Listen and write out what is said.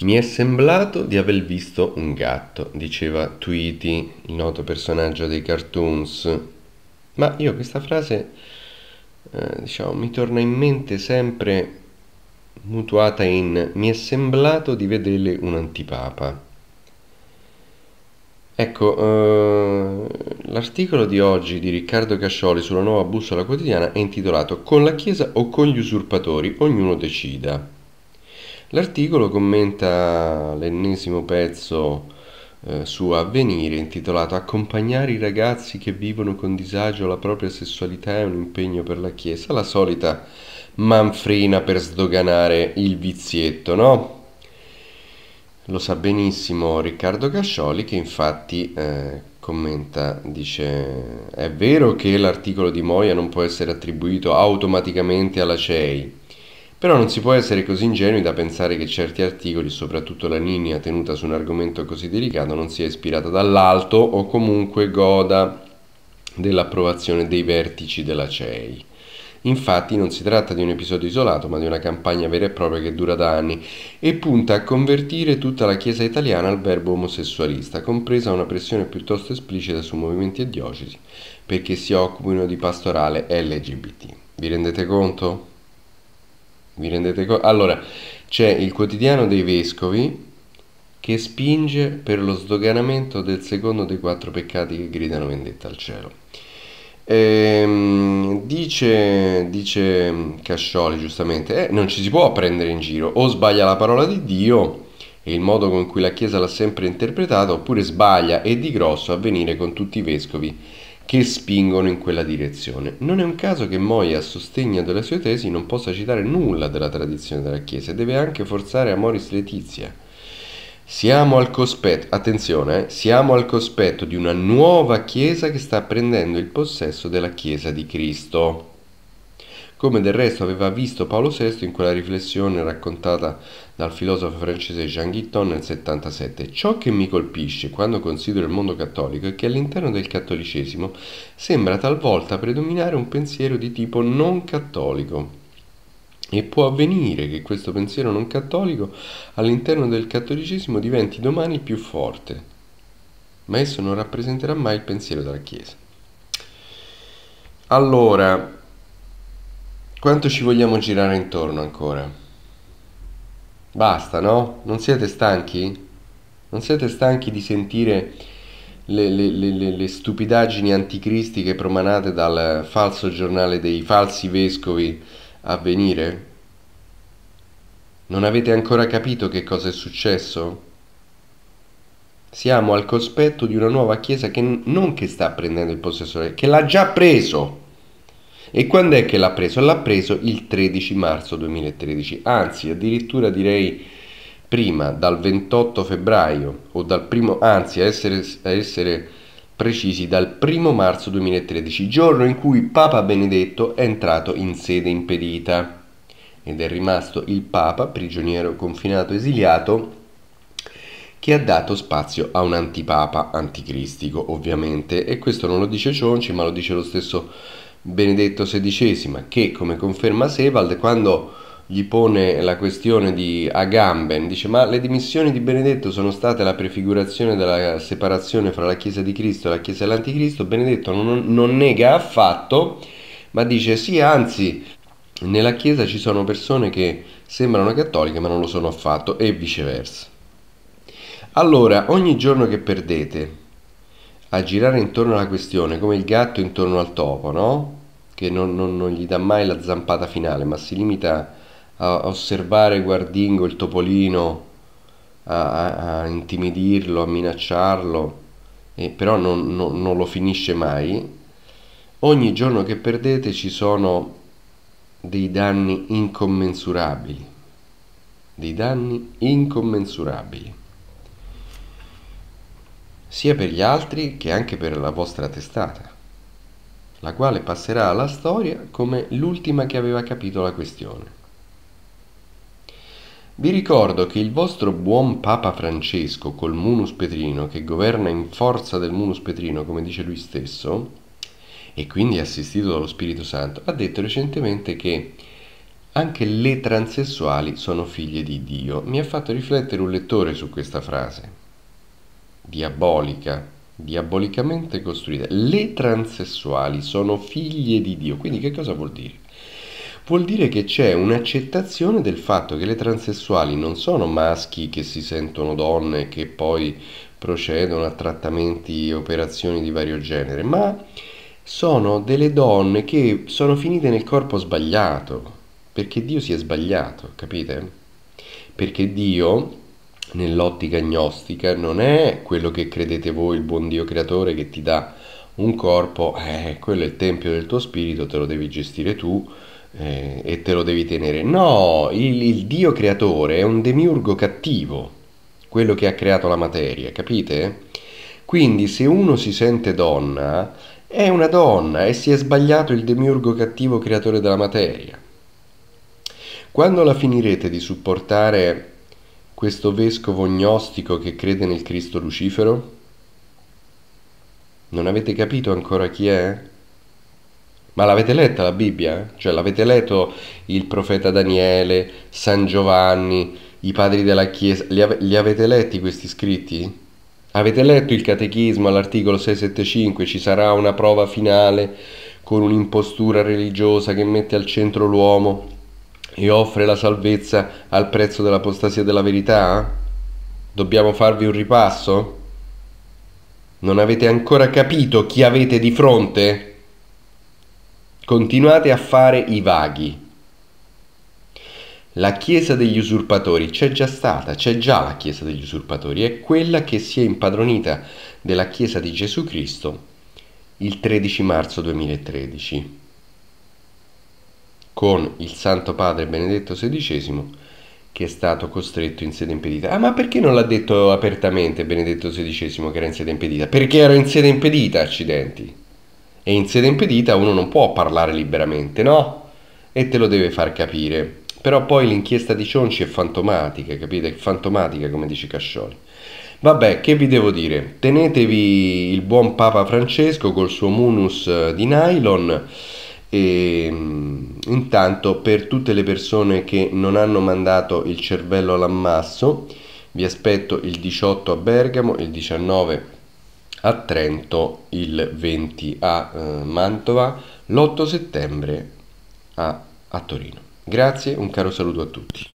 Mi è sembrato di aver visto un gatto, diceva Tweety, il noto personaggio dei cartoons. Ma io questa frase, eh, diciamo, mi torna in mente sempre mutuata in mi è sembrato di vedere un antipapa. Ecco, eh, l'articolo di oggi di Riccardo Cascioli sulla nuova bussola quotidiana è intitolato Con la Chiesa o con gli usurpatori, ognuno decida. L'articolo commenta l'ennesimo pezzo eh, su Avvenire intitolato Accompagnare i ragazzi che vivono con disagio la propria sessualità è un impegno per la Chiesa, la solita manfrina per sdoganare il vizietto, no? Lo sa benissimo Riccardo Cascioli che infatti eh, commenta, dice è vero che l'articolo di Moia non può essere attribuito automaticamente alla CEI, però non si può essere così ingenui da pensare che certi articoli, soprattutto la ninia tenuta su un argomento così delicato, non sia ispirata dall'alto o comunque goda dell'approvazione dei vertici della CEI. Infatti non si tratta di un episodio isolato, ma di una campagna vera e propria che dura da anni e punta a convertire tutta la Chiesa italiana al verbo omosessualista, compresa una pressione piuttosto esplicita su movimenti e diocesi perché si occupino di pastorale LGBT. Vi rendete conto? Vi rendete conto? Allora, c'è il quotidiano dei vescovi che spinge per lo sdoganamento del secondo dei quattro peccati che gridano vendetta al cielo. Ehm, dice, dice Cascioli giustamente, eh, non ci si può prendere in giro, o sbaglia la parola di Dio e il modo con cui la Chiesa l'ha sempre interpretata, oppure sbaglia e di grosso a venire con tutti i vescovi che spingono in quella direzione. Non è un caso che Moia, a sostegno delle sue tesi, non possa citare nulla della tradizione della Chiesa e deve anche forzare Amoris Letizia. Siamo al cospetto, attenzione, eh, siamo al cospetto di una nuova Chiesa che sta prendendo il possesso della Chiesa di Cristo come del resto aveva visto Paolo VI in quella riflessione raccontata dal filosofo francese Jean Guitton nel 77. Ciò che mi colpisce quando considero il mondo cattolico è che all'interno del cattolicesimo sembra talvolta predominare un pensiero di tipo non cattolico. E può avvenire che questo pensiero non cattolico all'interno del cattolicesimo diventi domani più forte, ma esso non rappresenterà mai il pensiero della Chiesa. Allora, quanto ci vogliamo girare intorno ancora? Basta, no? Non siete stanchi? Non siete stanchi di sentire le, le, le, le stupidaggini anticristiche promanate dal falso giornale dei falsi vescovi a venire? Non avete ancora capito che cosa è successo? Siamo al cospetto di una nuova chiesa che non che sta prendendo il possessore, che l'ha già preso. E quando è che l'ha preso? L'ha preso il 13 marzo 2013, anzi addirittura direi prima, dal 28 febbraio o dal primo, anzi a essere, a essere precisi dal primo marzo 2013, giorno in cui Papa Benedetto è entrato in sede impedita ed è rimasto il Papa, prigioniero confinato esiliato, che ha dato spazio a un antipapa anticristico, ovviamente, e questo non lo dice Cionci, ma lo dice lo stesso Benedetto XVI, che come conferma Sebald, quando gli pone la questione di Agamben, dice ma le dimissioni di Benedetto sono state la prefigurazione della separazione fra la Chiesa di Cristo e la Chiesa dell'Anticristo, Benedetto non, non nega affatto, ma dice sì, anzi, nella Chiesa ci sono persone che sembrano cattoliche ma non lo sono affatto e viceversa. Allora, ogni giorno che perdete, a girare intorno alla questione, come il gatto intorno al topo, no? Che non, non, non gli dà mai la zampata finale, ma si limita a osservare guardingo il topolino, a, a, a intimidirlo, a minacciarlo, e però non, non lo finisce mai. Ogni giorno che perdete ci sono dei danni incommensurabili, dei danni incommensurabili sia per gli altri che anche per la vostra testata, la quale passerà alla storia come l'ultima che aveva capito la questione. Vi ricordo che il vostro buon Papa Francesco col munus petrino, che governa in forza del munus petrino, come dice lui stesso, e quindi assistito dallo Spirito Santo, ha detto recentemente che anche le transessuali sono figlie di Dio. Mi ha fatto riflettere un lettore su questa frase diabolica, diabolicamente costruita. Le transessuali sono figlie di Dio, quindi che cosa vuol dire? Vuol dire che c'è un'accettazione del fatto che le transessuali non sono maschi che si sentono donne e che poi procedono a trattamenti e operazioni di vario genere, ma sono delle donne che sono finite nel corpo sbagliato, perché Dio si è sbagliato, capite? Perché Dio nell'ottica gnostica non è quello che credete voi, il buon Dio creatore che ti dà un corpo, eh, quello è il tempio del tuo spirito, te lo devi gestire tu eh, e te lo devi tenere. No, il, il Dio creatore è un demiurgo cattivo, quello che ha creato la materia, capite? Quindi se uno si sente donna, è una donna e si è sbagliato il demiurgo cattivo creatore della materia. Quando la finirete di supportare questo vescovo gnostico che crede nel Cristo Lucifero? Non avete capito ancora chi è? Ma l'avete letta la Bibbia? Cioè l'avete letto il profeta Daniele, San Giovanni, i padri della Chiesa? Li, ave- li avete letti questi scritti? Avete letto il catechismo all'articolo 675? Ci sarà una prova finale con un'impostura religiosa che mette al centro l'uomo e offre la salvezza al prezzo dell'apostasia della verità? Dobbiamo farvi un ripasso? Non avete ancora capito chi avete di fronte? Continuate a fare i vaghi. La chiesa degli usurpatori c'è già stata, c'è già la chiesa degli usurpatori, è quella che si è impadronita della chiesa di Gesù Cristo il 13 marzo 2013 con il Santo Padre Benedetto XVI che è stato costretto in sede impedita. Ah, ma perché non l'ha detto apertamente Benedetto XVI che era in sede impedita? Perché era in sede impedita, accidenti. E in sede impedita uno non può parlare liberamente, no? E te lo deve far capire. Però poi l'inchiesta di Cionci è fantomatica, capite? È fantomatica, come dice Cascioli. Vabbè, che vi devo dire? Tenetevi il buon Papa Francesco col suo munus eh, di nylon e ehm, intanto per tutte le persone che non hanno mandato il cervello all'ammasso, vi aspetto il 18 a Bergamo, il 19 a Trento, il 20 a eh, Mantova, l'8 settembre a, a Torino. Grazie, un caro saluto a tutti.